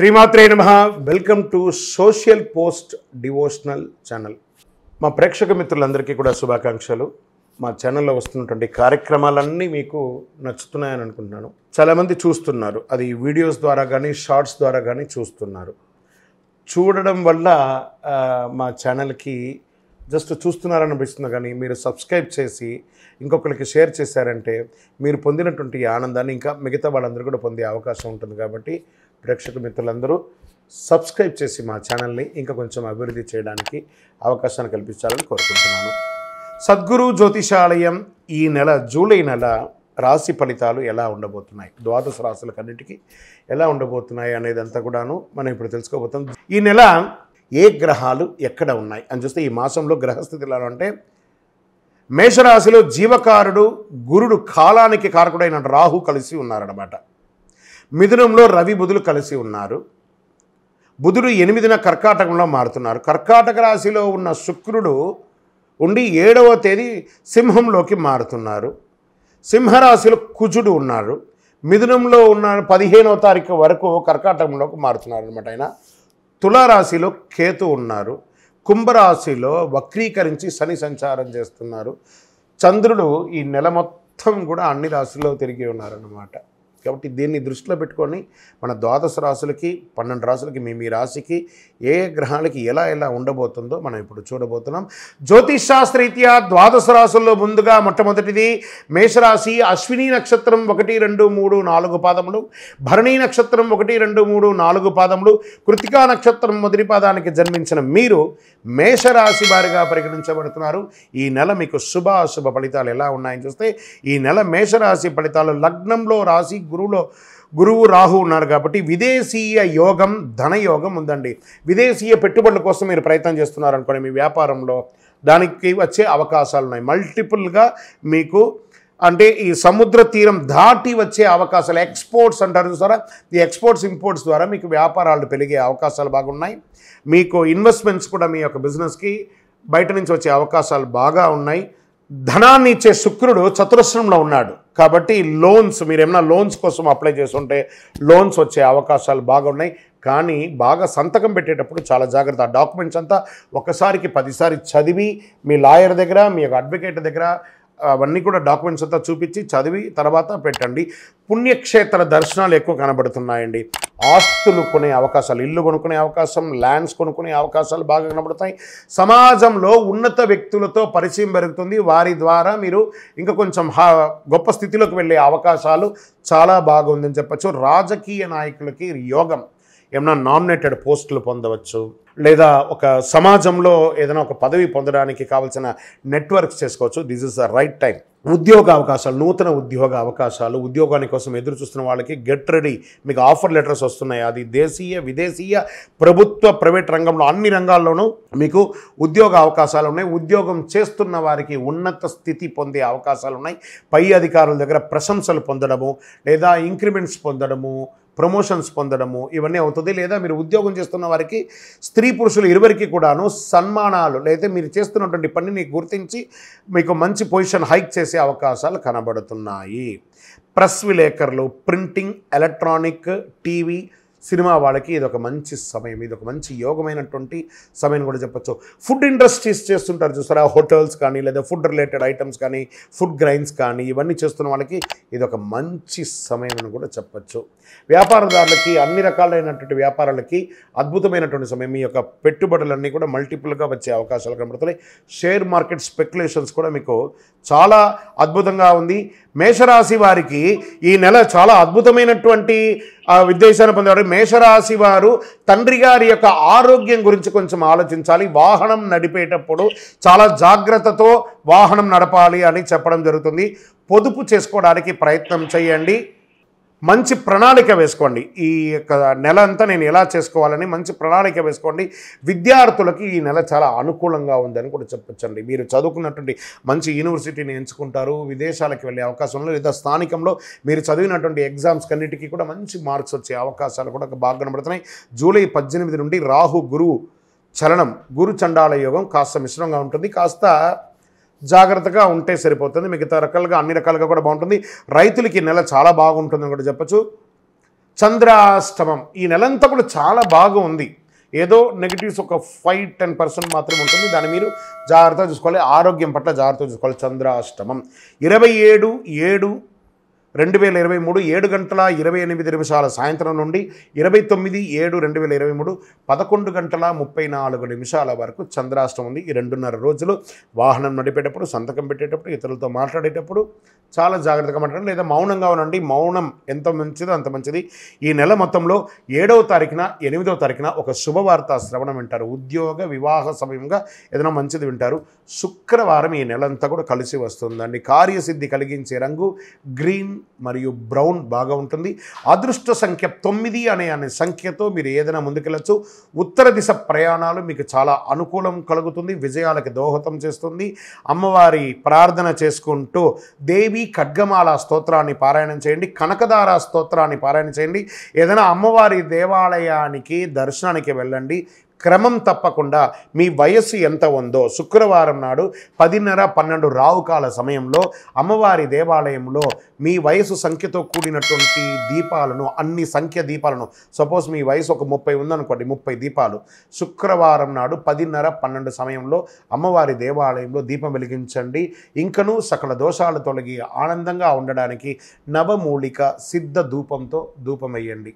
శ్రీమాత్రే నమ welcome to social post devotional channel మా ప్రేక్షక మిత్రులందరికీ కూడా శుభాకాంక్షలు మా ఛానల్లో వస్తున్నటువంటి కార్యక్రమాలన్నీ మీకు నచ్చుతున్నాయని అనుకుంటున్నాను చాలామంది చూస్తున్నారు అది వీడియోస్ ద్వారా కానీ షార్ట్స్ ద్వారా కానీ చూస్తున్నారు చూడడం వల్ల మా ఛానల్కి జస్ట్ చూస్తున్నారనిపిస్తుంది కానీ మీరు సబ్స్క్రైబ్ చేసి ఇంకొకరికి షేర్ చేశారంటే మీరు పొందినటువంటి ఆనందాన్ని ఇంకా మిగతా వాళ్ళందరూ కూడా పొందే అవకాశం ఉంటుంది కాబట్టి ప్రేక్షక మిత్రులందరూ సబ్స్క్రైబ్ చేసి మా ఛానల్ని ఇంకా కొంచెం అభివృద్ధి చేయడానికి అవకాశాన్ని కల్పించాలని కోరుకుంటున్నాను సద్గురు జ్యోతిషాలయం ఈ నెల జూలై నెల రాశి ఫలితాలు ఎలా ఉండబోతున్నాయి ద్వాదశ రాశులకన్నిటికీ ఎలా ఉండబోతున్నాయి అనేదంతా కూడాను మనం ఇప్పుడు తెలుసుకోబోతాం ఈ నెల ఏ గ్రహాలు ఎక్కడ ఉన్నాయి అని చూస్తే ఈ మాసంలో గ్రహస్థితి ఎలా అంటే మేషరాశిలో జీవకారుడు గురుడు కాలానికి కారకుడైన రాహు కలిసి ఉన్నారన్నమాట మిథునంలో రవి బుధులు కలిసి ఉన్నారు బుధుడు ఎనిమిదిన కర్కాటకంలో మారుతున్నారు కర్కాటక రాశిలో ఉన్న శుక్రుడు ఉండి ఏడవ తేదీ సింహంలోకి మారుతున్నారు సింహరాశిలో కుజుడు ఉన్నారు మిథునంలో ఉన్న పదిహేనవ తారీఖు వరకు కర్కాటకంలోకి మారుతున్నారు అనమాట ఆయన తులారాశిలో కేతు ఉన్నారు కుంభరాశిలో వక్రీకరించి శని సంచారం చేస్తున్నారు చంద్రుడు ఈ నెల మొత్తం కూడా అన్ని రాశుల్లో తిరిగి ఉన్నారన్నమాట కాబట్టి దీన్ని దృష్టిలో పెట్టుకొని మన ద్వాదశ రాసులకి పన్నెండు రాసులకి మీ మీ రాశికి ఏ గ్రహాలకి ఎలా ఎలా ఉండబోతుందో మనం ఇప్పుడు చూడబోతున్నాం రీత్యా ద్వాదశ రాసుల్లో ముందుగా మొట్టమొదటిది మేషరాశి అశ్విని నక్షత్రం ఒకటి రెండు మూడు నాలుగు పాదములు భరణి నక్షత్రం ఒకటి రెండు మూడు నాలుగు పాదములు కృతికా నక్షత్రం మొదటి పాదానికి జన్మించిన మీరు మేషరాశి వారిగా పరిగణించబడుతున్నారు ఈ నెల మీకు శుభ అశుభ ఫలితాలు ఎలా ఉన్నాయని చూస్తే ఈ నెల మేషరాశి ఫలితాలు లగ్నంలో రాశి గురువులో గురువు రాహు ఉన్నారు కాబట్టి విదేశీయ యోగం ధనయోగం ఉందండి విదేశీయ పెట్టుబడుల కోసం మీరు ప్రయత్నం చేస్తున్నారనుకోండి మీ వ్యాపారంలో దానికి వచ్చే అవకాశాలు ఉన్నాయి మల్టిపుల్గా మీకు అంటే ఈ సముద్ర తీరం దాటి వచ్చే అవకాశాలు ఎక్స్పోర్ట్స్ అంటారు చూసారా ఈ ఎక్స్పోర్ట్స్ ఇంపోర్ట్స్ ద్వారా మీకు వ్యాపారాలు పెరిగే అవకాశాలు బాగున్నాయి మీకు ఇన్వెస్ట్మెంట్స్ కూడా మీ యొక్క బిజినెస్కి బయట నుంచి వచ్చే అవకాశాలు బాగా ఉన్నాయి ధనాన్ని ఇచ్చే శుక్రుడు చతురస్రంలో ఉన్నాడు కాబట్టి లోన్స్ మీరేమైనా లోన్స్ కోసం అప్లై చేస్తుంటే లోన్స్ వచ్చే అవకాశాలు బాగున్నాయి కానీ బాగా సంతకం పెట్టేటప్పుడు చాలా జాగ్రత్త డాక్యుమెంట్స్ అంతా ఒకసారికి పదిసారి చదివి మీ లాయర్ దగ్గర మీ అడ్వకేట్ దగ్గర అవన్నీ కూడా డాక్యుమెంట్స్ అంతా చూపించి చదివి తర్వాత పెట్టండి పుణ్యక్షేత్ర దర్శనాలు ఎక్కువ కనబడుతున్నాయండి ఆస్తులు కొనే అవకాశాలు ఇల్లు కొనుక్కునే అవకాశం ల్యాండ్స్ కొనుక్కునే అవకాశాలు బాగా కనబడతాయి సమాజంలో ఉన్నత వ్యక్తులతో పరిచయం పెరుగుతుంది వారి ద్వారా మీరు ఇంకా కొంచెం గొప్ప స్థితిలోకి వెళ్ళే అవకాశాలు చాలా బాగుందని చెప్పచ్చు రాజకీయ నాయకులకి యోగం ఏమైనా నామినేటెడ్ పోస్టులు పొందవచ్చు లేదా ఒక సమాజంలో ఏదైనా ఒక పదవి పొందడానికి కావాల్సిన నెట్వర్క్స్ చేసుకోవచ్చు this is the right time ఉద్యోగ అవకాశాలు నూతన ఉద్యోగ అవకాశాలు ఉద్యోగాని కోసం ఎదురు చూస్తున్న వాళ్ళకి గెట్ రెడీ మీకు ఆఫర్ లెటర్స్ వస్తున్నాయి అది దేశీయ విదేశీయ ప్రభుత్వ ప్రైవేట్ రంగంలో అన్ని రంగాల్లోనూ మీకు ఉద్యోగ అవకాశాలు ఉన్నాయి ఉద్యోగం చేస్తున్న వారికి ఉన్నత స్థితి పొందే అవకాశాలు ఉన్నాయి పై అధికారుల దగ్గర ప్రశంసలు పొందడము లేదా ఇంక్రిమెంట్స్ పొందడము ప్రమోషన్స్ పొందడము ఇవన్నీ అవుతుంది లేదా మీరు ఉద్యోగం చేస్తున్న వారికి స్త్రీ పురుషులు ఇరువరికి కూడాను సన్మానాలు లేదా మీరు చేస్తున్నటువంటి పనిని గుర్తించి మీకు మంచి పొజిషన్ హైక్ చేసే అవకాశాలు కనబడుతున్నాయి ప్రెస్ విలేకరులు ప్రింటింగ్ ఎలక్ట్రానిక్ టీవీ సినిమా వాళ్ళకి ఇది ఒక మంచి సమయం ఇది ఒక మంచి యోగమైనటువంటి సమయం కూడా చెప్పచ్చు ఫుడ్ ఇండస్ట్రీస్ చేస్తుంటారు చూస్తారా హోటల్స్ కానీ లేదా ఫుడ్ రిలేటెడ్ ఐటమ్స్ కానీ ఫుడ్ గ్రైన్స్ కానీ ఇవన్నీ చేస్తున్న వాళ్ళకి ఇది ఒక మంచి సమయం అని కూడా చెప్పచ్చు వ్యాపారదారులకి అన్ని రకాలైనటువంటి వ్యాపారాలకి అద్భుతమైనటువంటి సమయం మీ యొక్క పెట్టుబడులన్నీ కూడా మల్టిపుల్గా వచ్చే అవకాశాలు కనబడుతున్నాయి షేర్ మార్కెట్ స్పెక్యులేషన్స్ కూడా మీకు చాలా అద్భుతంగా ఉంది మేషరాశి వారికి ఈ నెల చాలా అద్భుతమైనటువంటి ఉద్దేశాన్ని పొందేవారు మేషరాశి వారు తండ్రి గారి యొక్క ఆరోగ్యం గురించి కొంచెం ఆలోచించాలి వాహనం నడిపేటప్పుడు చాలా జాగ్రత్తతో వాహనం నడపాలి అని చెప్పడం జరుగుతుంది పొదుపు చేసుకోవడానికి ప్రయత్నం చేయండి మంచి ప్రణాళిక వేసుకోండి ఈ యొక్క నెల అంతా నేను ఎలా చేసుకోవాలని మంచి ప్రణాళిక వేసుకోండి విద్యార్థులకి ఈ నెల చాలా అనుకూలంగా ఉందని కూడా చెప్పొచ్చండి మీరు చదువుకున్నటువంటి మంచి యూనివర్సిటీని ఎంచుకుంటారు విదేశాలకు వెళ్ళే అవకాశంలో లేదా స్థానికంలో మీరు చదివినటువంటి ఎగ్జామ్స్ కన్నిటికీ కూడా మంచి మార్క్స్ వచ్చే అవకాశాలు కూడా బాగా కనబడుతున్నాయి జూలై పద్దెనిమిది నుండి రాహు గురువు చలనం గురు చండాల యోగం కాస్త మిశ్రమంగా ఉంటుంది కాస్త జాగ్రత్తగా ఉంటే సరిపోతుంది మిగతా రకాలుగా అన్ని రకాలుగా కూడా బాగుంటుంది రైతులకి నెల చాలా బాగుంటుందని కూడా చెప్పచ్చు చంద్రాష్టమం ఈ అంతా కూడా చాలా బాగుంది ఏదో నెగిటివ్స్ ఒక ఫైవ్ టెన్ పర్సెంట్ మాత్రమే ఉంటుంది దాన్ని మీరు జాగ్రత్తగా చూసుకోవాలి ఆరోగ్యం పట్ల జాగ్రత్తగా చూసుకోవాలి చంద్రాష్టమం ఇరవై ఏడు ఏడు రెండు వేల ఇరవై మూడు ఏడు గంటల ఇరవై ఎనిమిది నిమిషాల సాయంత్రం నుండి ఇరవై తొమ్మిది ఏడు రెండు వేల ఇరవై మూడు పదకొండు గంటల ముప్పై నాలుగు నిమిషాల వరకు చంద్రాష్టం ఉంది ఈ రెండున్నర రోజులు వాహనం నడిపేటప్పుడు సంతకం పెట్టేటప్పుడు ఇతరులతో మాట్లాడేటప్పుడు చాలా జాగ్రత్తగా మాట్లాడండి లేదా మౌనంగా ఉండండి మౌనం ఎంత మంచిదో అంత మంచిది ఈ నెల మొత్తంలో ఏడవ తారీఖున ఎనిమిదవ తారీఖున ఒక శుభవార్త శ్రవణం వింటారు ఉద్యోగ వివాహ సమయంగా ఏదైనా మంచిది వింటారు శుక్రవారం ఈ నెల అంతా కూడా కలిసి వస్తుందండి కార్యసిద్ధి కలిగించే రంగు గ్రీన్ మరియు బ్రౌన్ బాగా ఉంటుంది అదృష్ట సంఖ్య తొమ్మిది అనే అనే సంఖ్యతో మీరు ఏదైనా ముందుకెళ్ళచ్చు ఉత్తర దిశ ప్రయాణాలు మీకు చాలా అనుకూలం కలుగుతుంది విజయాలకు దోహదం చేస్తుంది అమ్మవారి ప్రార్థన చేసుకుంటూ దేవి ఖడ్గమాల స్తోత్రాన్ని పారాయణం చేయండి కనకదార స్తోత్రాన్ని పారాయణ చేయండి ఏదైనా అమ్మవారి దేవాలయానికి దర్శనానికి వెళ్ళండి క్రమం తప్పకుండా మీ వయస్సు ఎంత ఉందో శుక్రవారం నాడు పదిన్నర పన్నెండు రావుకాల సమయంలో అమ్మవారి దేవాలయంలో మీ వయసు సంఖ్యతో కూడినటువంటి దీపాలను అన్ని సంఖ్య దీపాలను సపోజ్ మీ వయసు ఒక ముప్పై ఉందనుకోండి ముప్పై దీపాలు శుక్రవారం నాడు పదిన్నర పన్నెండు సమయంలో అమ్మవారి దేవాలయంలో దీపం వెలిగించండి ఇంకనూ సకల దోషాలు తొలగి ఆనందంగా ఉండడానికి నవమూలిక సిద్ధ ధూపంతో ధూపం వేయండి